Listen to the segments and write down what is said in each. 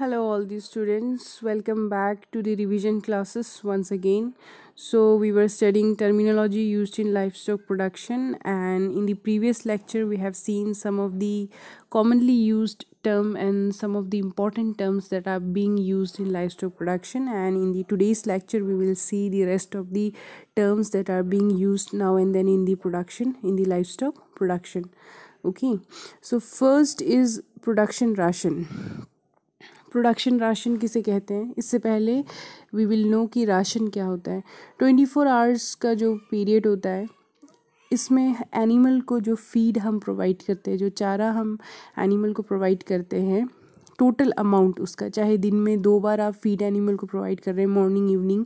hello all the students welcome back to the revision classes once again so we were studying terminology used in livestock production and in the previous lecture we have seen some of the commonly used term and some of the important terms that are being used in livestock production and in the today's lecture we will see the rest of the terms that are being used now and then in the production in the livestock production okay so first is production ration production ration किसे कहते हैं इससे पहले we will know कि ration क्या होता है twenty four hours का जो पीरियड होता है इसमें एनिमल को जो फीड हम प्रोवाइड करते हैं जो चारा हम एनिमल को प्रोवाइड करते हैं टोटल अमाउंट उसका चाहे दिन में दो बार आप फीड एनिमल को प्रोवाइड कर रहे हैं मॉर्निंग इवनिंग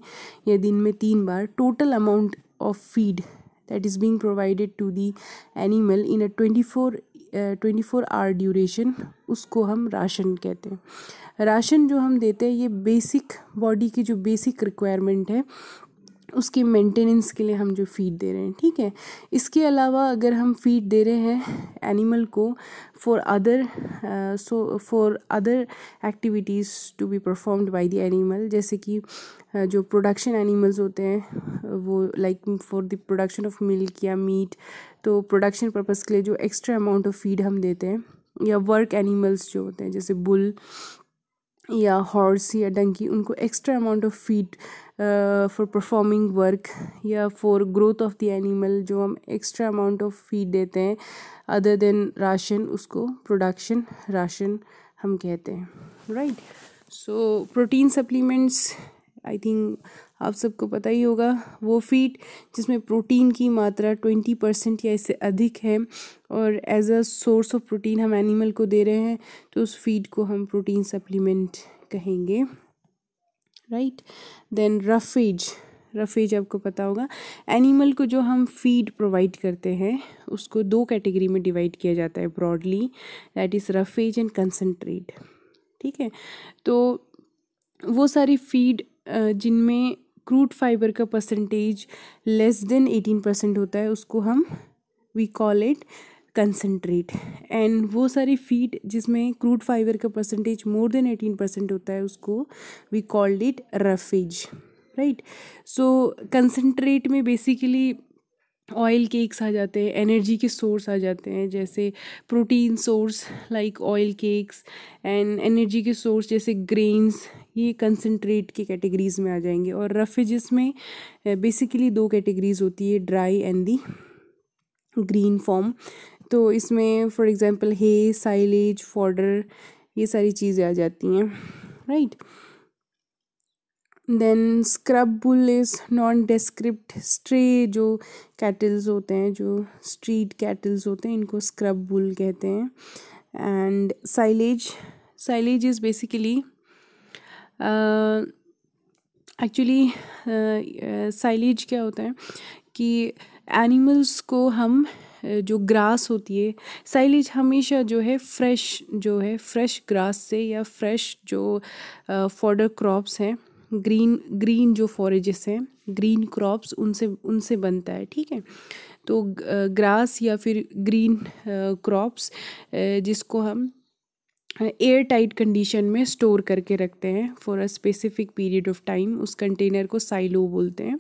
या दिन में तीन बार total amount of feed that is is provided to the animal in a twenty four twenty four hour duration उसको हम राशन कहते हैं राशन जो हम देते हैं ये बेसिक बॉडी की जो बेसिक रिक्वायरमेंट है उसकी मेंटेनेंस के लिए हम जो फीड दे रहे हैं ठीक है इसके अलावा अगर हम फीड दे रहे हैं एनिमल को for other so for other activities to be performed by the animal जैसे कि uh, जो प्रोडक्शन एनिमल्स होते हैं वो like for the production of milk या मीट तो प्रोडक्शन पर्पज़ के लिए जो एक्स्ट्रा अमाउंट ऑफ फीड हम देते हैं या वर्क एनिमल्स जो होते हैं जैसे बुल या हॉर्स या डंकी उनको extra amount of feed for performing work या for growth of the animal जो हम एक्स्ट्रा अमाउंट ऑफ फीड देते हैं अदर देन राशन उसको प्रोडक्शन राशन हम कहते हैं right so protein supplements I think आप सबको पता ही होगा वो फीट जिसमें प्रोटीन की मात्रा ट्वेंटी परसेंट या इससे अधिक है और as a source of protein हम एनिमल को दे रहे हैं तो उस फीड को हम प्रोटीन सप्लीमेंट कहेंगे राइट देन रफेज रफेज आपको पता होगा एनिमल को जो हम फीड प्रोवाइड करते हैं उसको दो कैटेगरी में डिवाइड किया जाता है broadly that is roughage and concentrate ठीक है तो वो सारी फीड जिनमें क्रूड फाइबर का percentage less than eighteen percent होता है उसको हम we call it concentrate and वो सारी फीड जिसमें क्रूड फाइबर का percentage more than eighteen percent होता है उसको we called it roughage right so concentrate में बेसिकली ऑयल केक्स आ जाते हैं एनर्जी के सोर्स आ जाते हैं जैसे protein source like oil cakes and energy के सोर्स जैसे ग्रेन्स ये कंसनट्रेट की कैटेगरीज में आ जाएंगे और रफेजेस में बेसिकली दो कैटेगरीज होती है dry and the green form तो इसमें for example hay silage fodder ये सारी चीज़ें आ जाती हैं right right? Then scrub bull is nondescript stray जो कैटल्स होते हैं जो स्ट्रीट कैटल्स होते हैं इनको स्क्रब बुल कहते हैं and silage silage is basically actually silage क्या होता है कि एनिमल्स को हम जो ग्रास होती है साइलेज हमेशा जो है फ्रेश जो है फ्रेश ग्रास से या फ्रेश जो फॉडर क्रॉप्स हैं ग्रीन ग्रीन जो फॉरेजेस हैं ग्रीन क्रॉप्स उनसे उनसे बनता है ठीक है तो ग्रास या फिर ग्रीन क्रॉप्स जिसको हम एयर टाइट कंडीशन में स्टोर करके रखते हैं for a specific period of time उस कंटेनर को साइलो बोलते हैं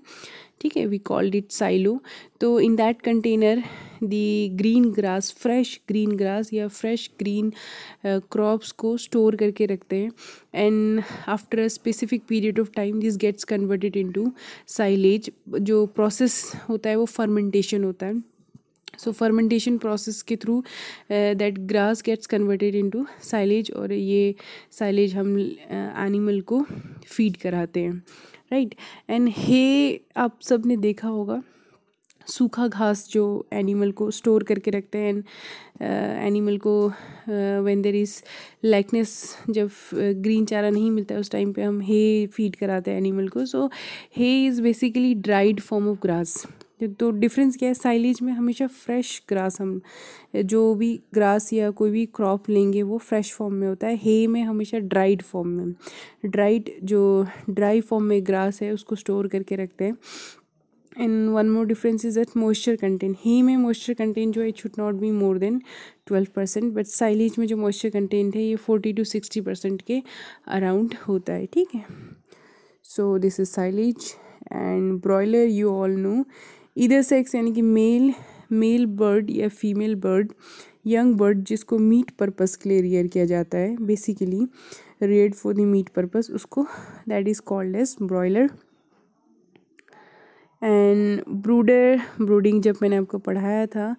ठीक है वी कॉल्ड इट साइलो तो in that container the green grass fresh green grass या फ्रेश ग्रीन क्रॉप्स को स्टोर करके रखते हैं and after a specific period of time this gets converted into silage जो प्रोसेस होता है वो फर्मेंटेशन होता है सो फर्मेंटेशन प्रोसेस के through that grass gets converted into silage और ये साइलेज हम एनिमल uh, को फीड कराते हैं राइट एंड हे आप सब ने देखा होगा सूखा घास जो एनिमल को स्टोर करके रखते हैं एंड uh, एनिमल को व्हेन देर इज़ लैकनेस जब ग्रीन uh, चारा नहीं मिलता है उस टाइम पे हम हे फीड कराते हैं एनिमल को so hay is basically dried form of grass तो डिफरेंस क्या है साइलेज में हमेशा फ्रेश ग्रास हम जो भी ग्रास या कोई भी क्रॉप लेंगे वो फ्रेश फॉर्म में होता है हे में हमेशा ड्राइड फॉर्म में ड्राइड जो ड्राई फॉर्म में ग्रास है उसको स्टोर करके रखते हैं and one more difference is that moisture content hay में मॉइस्चर कंटेंट जो है it should not be more than twelve percent but silage में जो मॉइस्चर कंटेंट है ये फोर्टी टू सिक्सटी परसेंट के अराउंड होता है ठीक है so this is silage and broiler you all know either sex यानी कि मेल मेल बर्ड या फीमेल बर्ड यंग बर्ड जिसको मीट पर्पस के लिए रियर किया जाता है basically red for the meat purpose उसको that is called as broiler and brooder brooding जब मैंने आपको पढ़ाया था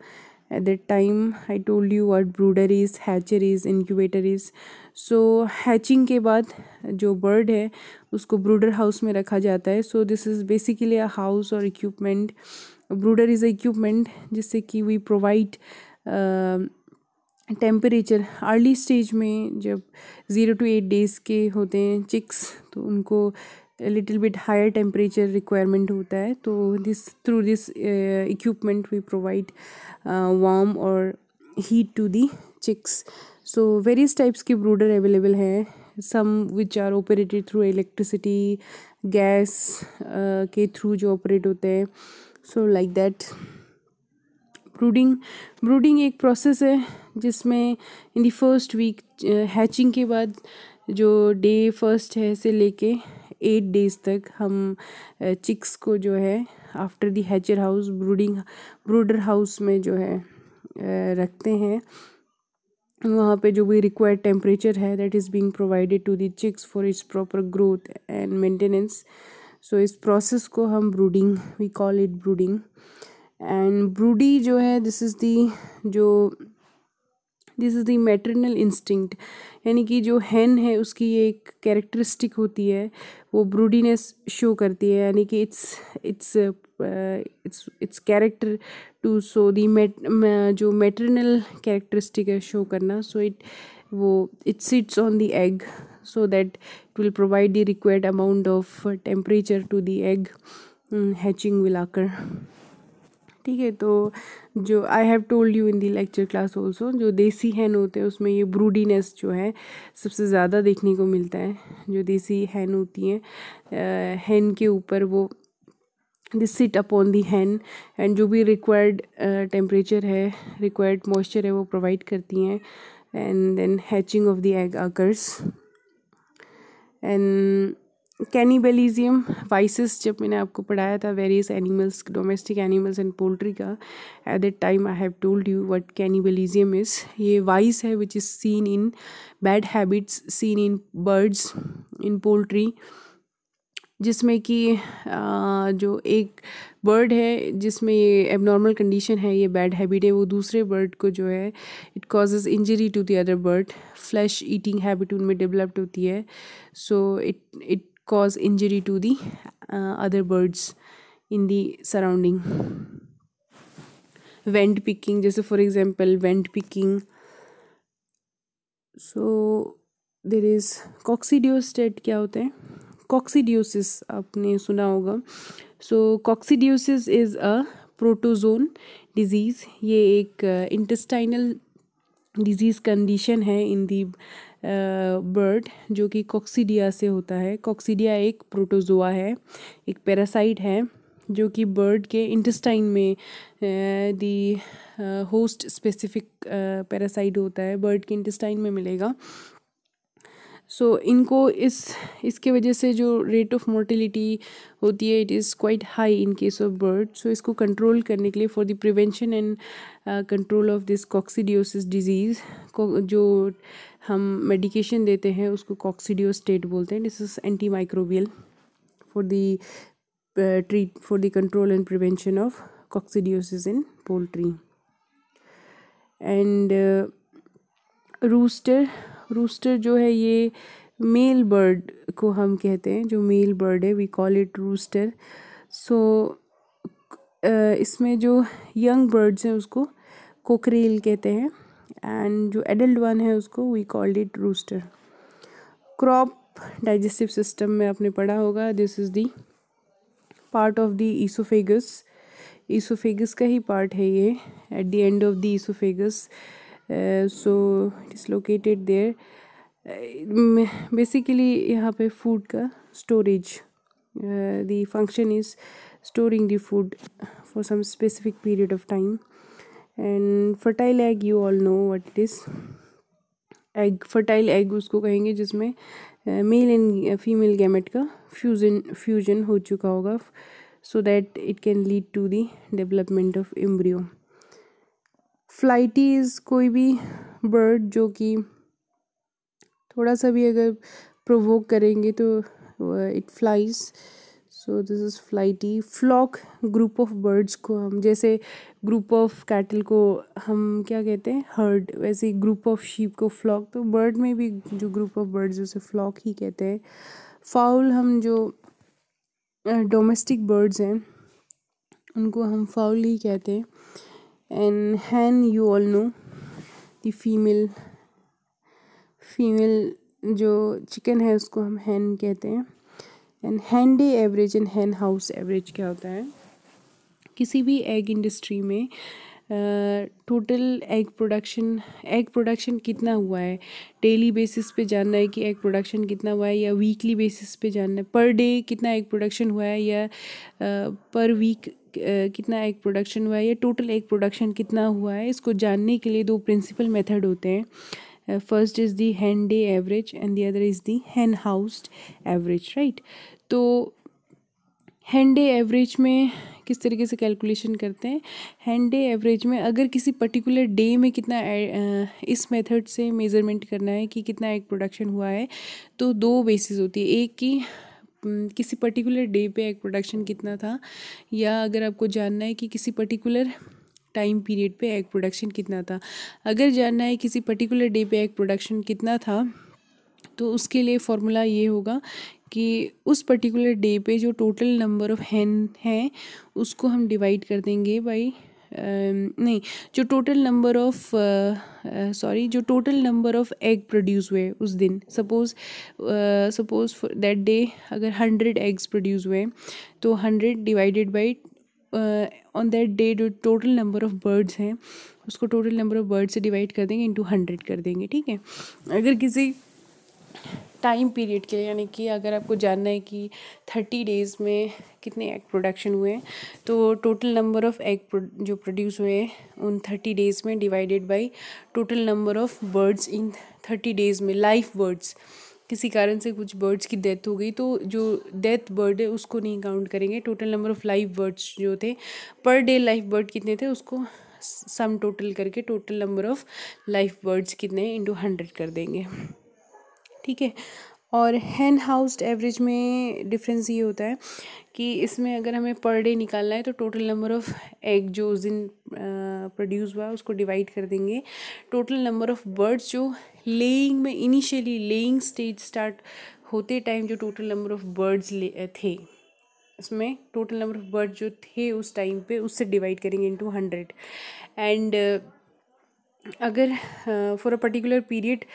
at that time I told you what brooderies so hatching so hatching के बाद जो बर्ड है उसको ब्रूडर हाउस में रखा जाता है so this is basically or equipment और brooder brooder is equipment jisse जिससे कि we provide temperature early stage में जब ज़ीरो टू एट डेज़ के होते हैं चिक्स तो उनको little bit higher temperature requirement होता है तो this through this equipment we provide warm और heat to the chicks so various types के ब्रूडर अवेलेबल हैं some which are operated through electricity gas के थ्रू जो ऑपरेट होते हैं so like that brooding brooding एक प्रोसेस है जिसमें in the first week hatching के बाद जो डे फर्स्ट है से लेके एट डेज़ तक हम चिक्स को जो है after the hatcher house brooding brooder house में जो है रखते हैं वहाँ पे जो भी रिक्वायर्ड टेम्परेचर है that is being provided to the chicks for its proper growth and maintenance so इस प्रोसेस को हम brooding we call it brooding and broody जो है दिस इज़ दी जो this is the maternal instinct यानी कि जो हैन है उसकी ये एक कैरेक्टरिस्टिक होती है वो ब्रूडीनेस शो करती है यानी कि its its its its character to show the mate जो मेटरनल कैरेक्टरिस्टिक है शो करना सो इट वो it sits on the egg so that it will provide the required amount of temperature to the egg hatching will ठीक है तो जो I have told you in the lecture class also जो देसी हैन होते हैं उसमें ये ब्रूडीनेस जो है सबसे ज़्यादा देखने को मिलता है जो देसी हैन होती हैं हैन के ऊपर वो this sit upon the hen and जो भी रिक्वायर्ड टेम्परेचर है रिक्वायर्ड मॉइस्चर है वो प्रोवाइड करती हैं and then hatching of the egg occurs and cannibalism vices जब मैंने आपको पढ़ाया था various animals domestic animals and poultry का at that time I have told you what cannibalism is ये वाइस है which is seen in bad habits seen in birds in poultry जिसमें कि जो एक बर्ड है जिसमें ये एबनॉर्मल कंडीशन है ये बैड हैबिट है वो दूसरे बर्ड को जो है it causes injury to the other bird flash eating habit उनमें डेवलप्ड होती है so it it cause injury to the uh, other birds in the surrounding vent picking जैसे for example vent picking so there is coccidiostat क्या होते हैं coccidiosis आपने सुना होगा so coccidiosis is a protozoan disease ये एक इंटेस्टाइनल डिजीज़ कंडीशन है इन दी बर्ड जो कि कॉक्सीडिया से होता है कॉक्सीडिया एक प्रोटोजोआ है एक पैरासाइट है जो कि बर्ड के इंटेस्टाइन में दी होस्ट स्पेसिफिक पैरासाइट होता है बर्ड के इंटेस्टाइन में मिलेगा सो so, इनको इस इसके वजह से जो रेट ऑफ मोर्टिलिटी होती है it is quite high in case of bird so इसको कंट्रोल करने के लिए for the prevention and control of this coccidiosis disease को जो हम मेडिकेशन देते हैं उसको कॉक्सीडियो स्टेट बोलते हैं this is antimicrobial for the treat for the control and prevention of coccidiosis in poultry and rooster rooster जो है ये मेल बर्ड को हम कहते हैं जो मेल बर्ड है we call it rooster so इसमें जो यंग बर्ड्स हैं उसको कोकरेल कहते हैं एंड जो एडल्ट वन है उसको we called it rooster crop digestive system में आपने पढ़ा होगा this is the part of the oesophagus oesophagus का ही पार्ट है ये at the end of the oesophagus so it is located there basically यहाँ पे फूड का storage the function is storing the food for some specific period of time and fertile egg you all know what it is egg fertile egg उसको कहेंगे जिसमें male and female gamete का fusion fusion हो चुका होगा so that it can lead to the development of embryo flighty is कोई भी bird जो कि थोड़ा सा भी अगर प्रोवोक करेंगे तो it uh, flies so this is flighty flock group of birds को हम जैसे ग्रुप ऑफ कैटल को हम क्या कहते हैं हर्ड वैसे ग्रुप ऑफ शीप को फ्लॉक तो बर्ड में भी जो ग्रुप ऑफ बर्ड्स उसे फ्लॉक ही कहते हैं फाउल हम जो डोमेस्टिक बर्ड्स हैं उनको हम फाउल ही कहते हैं and hen you all know the female female जो चिकन है उसको हम हैन कहते हैं and hen day average and hen house average क्या होता है किसी भी एग इंडस्ट्री में total egg production egg production कितना हुआ है डेली बेसिस पे जानना है कि एग प्रोडक्शन कितना हुआ है या वीकली बेसिस पे जानना है पर डे कितना एग प्रोडक्शन हुआ है या पर uh, वीक uh, कितना एग प्रोडक्शन हुआ है या टोटल एग प्रोडक्शन कितना हुआ है इसको जानने के लिए दो प्रिंसिपल मेथड होते हैं uh, first is the hen day average and the other is the hen housed average right तो हैन डे एवरेज में किस तरीके से कैलकुलेशन करते हैं हैंड डे एवरेज में अगर किसी पर्टिकुलर डे में कितना uh, इस मेथड से मेज़रमेंट करना है कि कितना एक प्रोडक्शन हुआ है तो दो बेसिस होती है एक की um, किसी पर्टिकुलर डे पे एक प्रोडक्शन कितना था या अगर आपको जानना है कि किसी पर्टिकुलर टाइम पीरियड पे एग प्रोडक्शन कितना था अगर जानना है किसी पर्टिकुलर डे पे एग प्रोडक्शन कितना था तो उसके लिए फॉर्मूला ये होगा कि उस पर्टिकुलर डे पे जो टोटल नंबर ऑफ हैं हैं उसको हम डिवाइड कर देंगे बाई नहीं जो टोटल नंबर ऑफ सॉरी जो total number of egg produce हुए उस दिन सपोज सपोज दैट डे अगर हंड्रेड एग्स प्रोड्यूस हुए तो hundred divided by on that day जो टोटल नंबर ऑफ़ बर्ड्स हैं उसको टोटल नंबर ऑफ़ बर्ड्स से डिवाइड कर देंगे इंटू हंड्रेड कर देंगे ठीक है अगर किसी टाइम पीरियड के यानी कि अगर आपको जानना है कि थर्टी डेज़ में कितने एग प्रोडक्शन हुए हैं तो टोटल नंबर ऑफ़ एग जो प्रोड्यूस हुए हैं उन थर्टी डेज़ में divided by total number of birds in thirty days में लाइफ बर्ड्स किसी कारण से कुछ बर्ड्स की डेथ हो गई तो जो डेथ बर्ड है उसको नहीं काउंट करेंगे total number of live birds जो थे पर डे लाइव बर्ड कितने थे उसको सम टोटल करके total number of live birds कितने इंटू हंड्रेड कर देंगे ठीक है और हैन हाउस्ड एवरेज में डिफरेंस ये होता है कि इसमें अगर हमें पर डे निकालना है तो टोटल नंबर ऑफ़ एग जो उस दिन प्रोड्यूस हुआ उसको डिवाइड कर देंगे टोटल नंबर ऑफ़ बर्ड्स जो लेइंग में इनिशियली लेइंग स्टेज स्टार्ट होते टाइम जो टोटल नंबर ऑफ़ बर्ड्स थे उसमें टोटल नंबर ऑफ़ बर्ड जो थे उस टाइम पे उससे डिवाइड करेंगे इनटू हंड्रेड एंड अगर फॉर अ पर्टिकुलर पीरियड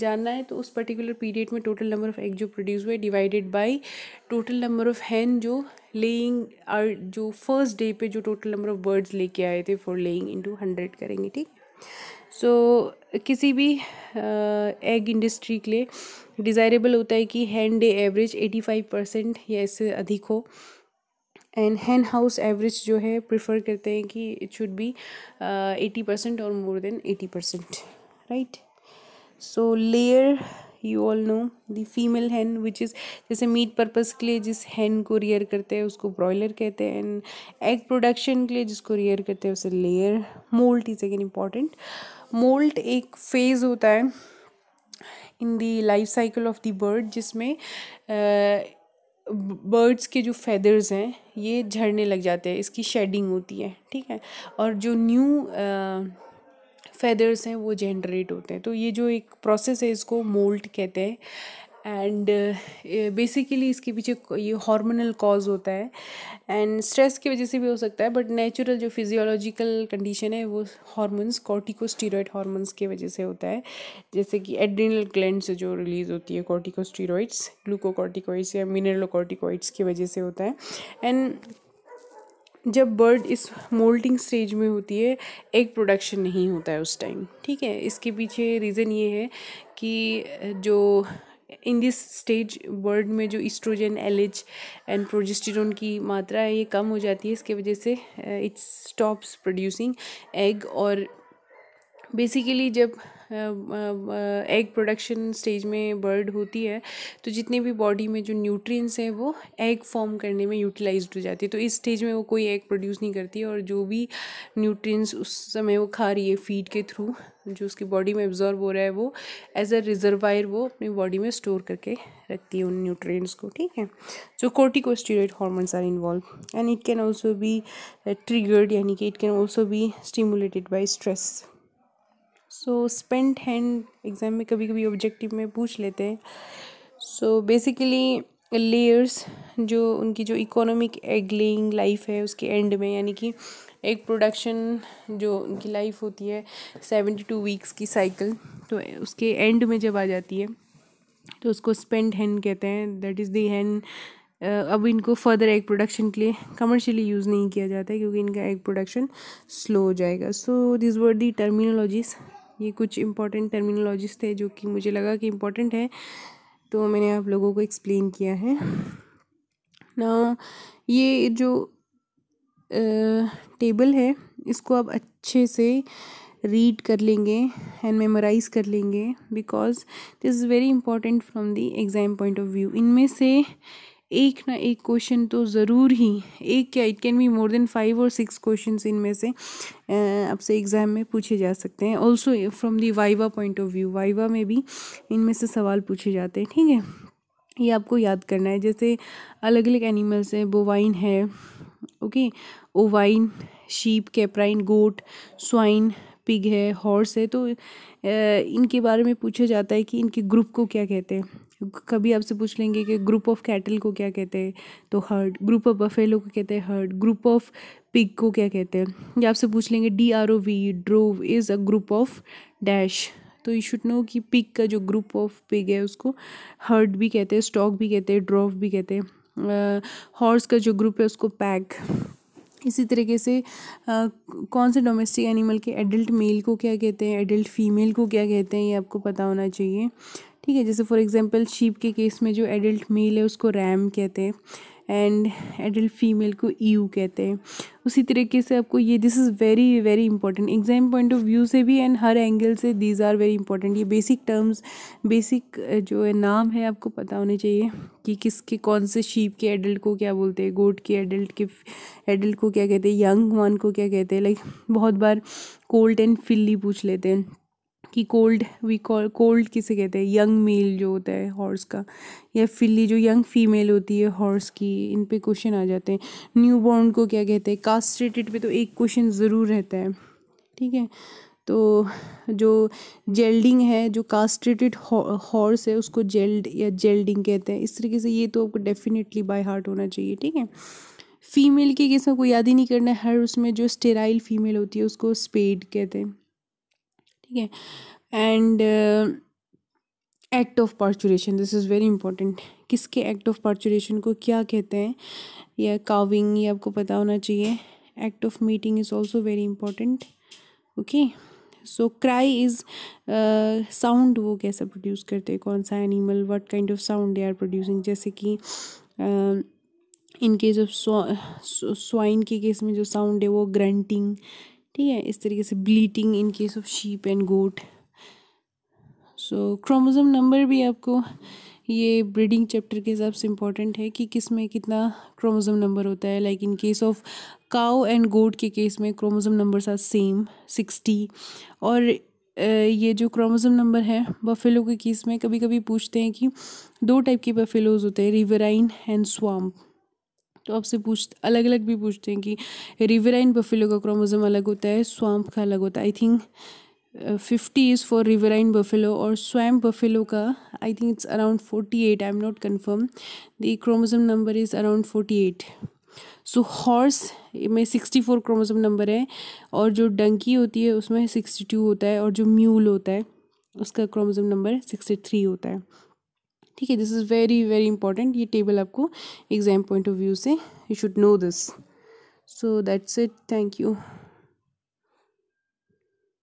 जानना है तो उस पर्टिकुलर पीरियड में टोटल नंबर ऑफ़ एग जो प्रोड्यूस हुए divided by total number of hen जो लेइंग और जो फर्स्ट डे पे जो टोटल नंबर ऑफ़ बर्ड्स लेके आए थे फॉर लेइंग इनटू हंड्रेड करेंगे ठीक सो so, किसी भी एग इंडस्ट्री के लिए डिज़ायरेबल होता है कि hen day average eighty five percent या इससे अधिक हो एंड हैन हाउस एवरेज जो है प्रिफर करते हैं कि it should be eighty percent और more than eighty percent right so layer you all know the female hen which is जैसे मीट पर्पज़ के लिए जिस हैन को रियर करते हैं उसको ब्रॉयलर कहते हैं एंड एग प्रोडक्शन के लिए जिसको रियर करते हैं उसे layer moult is again important moult एक फेज़ होता है in the life cycle of the bird जिसमें uh, बर्ड्स के जो फेदर्स हैं ये झड़ने लग जाते हैं इसकी शेडिंग होती है ठीक है और जो न्यू फेदर्स हैं वो जनरेट होते हैं तो ये जो एक प्रोसेस है इसको मोल्ट कहते हैं एंड बेसिकली uh, इसके पीछे ये हार्मोनल कॉज होता है एंड स्ट्रेस की वजह से भी हो सकता है बट नेचुरल जो फिजियोलॉजिकल कंडीशन है वो हार्मोन्स कॉर्टिकोस्टीरॉयड हार्मोन्स की वजह से होता है जैसे कि एड्रिनल ग्लैंड से जो रिलीज़ होती है कॉर्टिकोस्टीरोड्स ग्लूकोकॉर्टिकोइड्स या मिनरलोकॉर्टिकोइड्स की वजह से होता है एंड जब बर्ड इस मोल्टिंग स्टेज में होती है एग प्रोडक्शन नहीं होता है उस टाइम ठीक है इसके पीछे रीज़न ये है कि जो इन दिस स्टेज वर्ड में जो oestrogen L H and progesterone की मात्रा है ये कम हो जाती है इसके वजह से इट्स स्टॉप्स प्रोड्यूसिंग एग और बेसिकली जब एग प्रोडक्शन स्टेज में बर्ड होती है तो जितने भी बॉडी में जो न्यूट्रिएंट्स हैं वो एग फॉर्म करने में यूटिलाइज हो जाती है तो इस स्टेज में वो कोई एग प्रोड्यूस नहीं करती और जो भी न्यूट्रिएंट्स उस समय वो खा रही है फीड के थ्रू जो उसकी बॉडी में एब्जॉर्ब हो रहा है वो एज अ रिजर्वायर वो अपनी बॉडी में स्टोर करके रखती है उन न्यूट्रिएंट्स को ठीक है जो corticosteroid hormones are involved and it can also be triggered यानी कि it can also be stimulated by stress so spent hen exam में कभी कभी ऑब्जेक्टिव में पूछ लेते हैं सो बेसिकली लेयर्स जो उनकी जो इकोनॉमिक एगलिंग लाइफ है उसके एंड में यानी कि एक प्रोडक्शन जो उनकी लाइफ होती है सेवेंटी टू वीक्स की साइकिल तो उसके एंड में जब आ जाती है तो उसको स्पेंड हैंड कहते हैं दैट इज़ दी हैंड अब इनको फर्दर एग प्रोडक्शन के लिए कमर्शियली यूज़ नहीं किया जाता है क्योंकि इनका एग प्रोडक्शन स्लो हो जाएगा so this were the terminologies ये कुछ इंपॉर्टेंट टर्मिनोलॉजीज थे जो कि मुझे लगा कि इम्पॉर्टेंट है तो मैंने आप लोगों को एक्सप्लेन किया है ना ये जो टेबल है इसको आप अच्छे से रीड कर लेंगे एंड मेमोराइज़ कर लेंगे because this is very important from the exam point of view इनमें से एक ना एक क्वेश्चन तो ज़रूर ही एक क्या it can be more than five और सिक्स क्वेश्चन इनमें से आपसे एग्ज़ाम में पूछे जा सकते हैं also from the viva point of view viva में भी इनमें से सवाल पूछे जाते हैं ठीक है ये आपको याद करना है जैसे अलग अलग एनिमल्स हैं बोवाइन है okay ovine sheep caprine goat swine pig है हॉर्स है तो इनके बारे में पूछा जाता है कि इनके ग्रुप को क्या कहते हैं कभी आपसे पूछ लेंगे कि ग्रुप ऑफ कैटल को क्या कहते हैं तो हर्ड ग्रुप ऑफ बफेलो को कहते हैं हर्ड ग्रुप ऑफ पिग को क्या कहते हैं या आपसे पूछ लेंगे D R O V drove is a group of dash तो यू शुड नो कि पिग का जो ग्रुप ऑफ पिग है उसको हर्ड भी कहते हैं स्टॉक भी कहते हैं ड्रोव भी कहते हैं हॉर्स का जो ग्रुप है उसको पैक इसी तरीके से आ, कौन से डोमेस्टिक एनिमल के एडल्ट मेल को क्या कहते हैं एडल्ट फीमेल को क्या कहते हैं ये आपको पता होना चाहिए ठीक है जैसे फॉर एग्जांपल शीप के केस में जो एडल्ट मेल है उसको रैम कहते हैं एंड एडल्ट फीमेल को ईयू कहते हैं उसी तरीके से आपको ये this is very very important exam point of view से भी एंड हर एंगल से दीज आर वेरी इंपॉर्टेंट ये बेसिक टर्म्स बेसिक जो है नाम है आपको पता होने चाहिए कि किसके कौन से शीप के एडल्ट को क्या बोलते हैं गोट के एडल्ट के एडल्ट को क्या कहते हैं यंग वन को क्या कहते हैं लाइक बहुत बार कोल्ड एंड फिल्ली पूछ लेते हैं कि कोल्ड वी कॉल कोल्ड किसे कहते हैं यंग मेल जो होता है हॉर्स का या फिल्ली जो यंग फीमेल होती है हॉर्स की इन पे क्वेश्चन आ जाते हैं न्यू बॉर्न को क्या कहते हैं कास्ट्रेटेड पे तो एक क्वेश्चन ज़रूर रहता है ठीक है तो जो जेल्डिंग है जो कास्ट्रेटेड हॉर्स है उसको जेल्ड या जेल्डिंग कहते हैं इस तरीके से ये तो आपको डेफिनेटली बाय हार्ट होना चाहिए ठीक है फीमेल की किस्म को याद ही नहीं करना है हर उसमें जो स्टेराइल फीमेल होती है उसको स्पेड कहते हैं ठीक है and act of parturition this is very important किसके एक्ट ऑफ पार्चुरेशन को क्या कहते हैं या काविंग ये आपको पता होना चाहिए act of mating is also very important okay so cry is sound वो कैसा प्रोड्यूस करते हैं कौन सा animal what kind of sound they are producing जैसे कि इन केस ऑफ स्वाइन के केस में जो साउंड है वो ग्रंटिंग ठीक है इस तरीके से bleating in case of sheep and goat so chromosome number भी आपको ये ब्रीडिंग चैप्टर के हिसाब से इम्पॉर्टेंट है कि किस में कितना क्रोमोज़ोम नंबर होता है like in case of cow and goat के केस में chromosome number are same sixty और ये जो क्रोमोज़ोम नंबर है बफेलो के केस में कभी कभी पूछते हैं कि दो टाइप के बफेलोज होते हैं रिवराइन एंड स्वाम्प तो आपसे पूछ अलग अलग भी पूछते हैं कि रिवराइन बफेलो का क्रोमोजम अलग होता है स्वाम्प का अलग होता है I think fifty is for riverine buffalo और स्वैम बफेलो का I think it's around forty eight I am not confirm the chromosome number is around forty eight so horse में सिक्सटी फोर क्रोमोजम नंबर है और जो डंकी होती है उसमें sixty two होता है और जो म्यूल होता है उसका क्रोमोजम नंबर सिक्सटी थ्री होता है ठीक है this is very very important ये टेबल आपको एग्जाम पॉइंट ऑफ व्यू से you should know this so that's it thank you